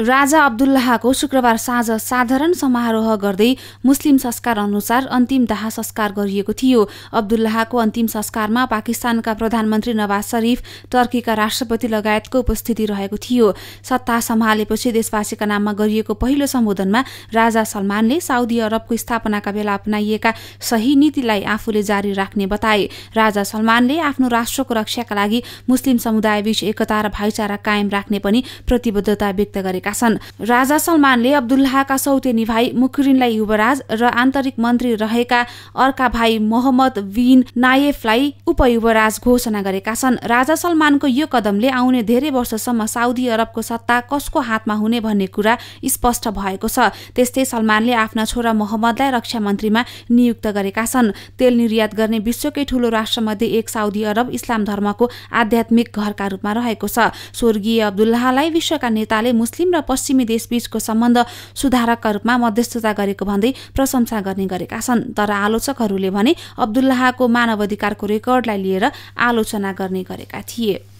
राजा अब्दुल्लाहको शुक्रबार साँझ साधारण समारोह गर्दै मुस्लिम संस्कार अनुसार अन्तिम दाह संस्कार गरिएको थियो अब्दुल्लाहको अन्तिम संस्कारमा पाकिस्तानका प्रधानमन्त्री नवाज शरीफ टर्कीका राष्ट्रपति लगायतको उपस्थिति रहेको थियो सत्ता सम्हालेपछि देशवासीका नाममा गरिएको पहिलो सम्बोधनमा राजा सलमानले साउदी अरबको स्थापनाका बेला अपनाइएका सही नीतिलाई आफूले जारी राख्ने बताए राजा सलमानले आफ्नो राष्ट्रको रक्षाका लागि मुस्लिम समुदायबीच एकता र भाइचारा कायम राख्ने पनि प्रतिबद्धता व्यक्त गरे गरेका छन् राजा सलमानले अब्दुल्लाहका सौतेनी भाइ मुकरिनलाई युवराज र आन्तरिक मन्त्री रहेका अर्का भाइ मोहम्मद बिन नायफलाई उपयुवराज घोषणा गरेका छन् राजा सलमानको यो कदमले आउने धेरै वर्षसम्म साउदी अरबको सत्ता कसको हातमा हुने भन्ने कुरा स्पष्ट भएको छ त्यस्तै सलमानले आफ्ना छोरा मोहम्मदलाई रक्षा मन्त्रीमा नियुक्त गरेका छन् तेल निर्यात गर्ने विश्वकै ठूलो राष्ट्रमध्ये एक साउदी अरब इस्लाम धर्मको आध्यात्मिक घरका रूपमा रहेको छ स्वर्गीय अब्दुल्लाहलाई विश्वका नेताले मुस्लिम र पश्चिमी देशबीचको सम्बन्ध सुधारकका रूपमा मध्यस्थता गरेको भन्दै प्रशंसा गर्ने गरेका छन् तर आलोचकहरूले भने अब्दुल्लाहको अधिकारको रेकर्डलाई लिएर आलोचना गर्ने गरेका थिए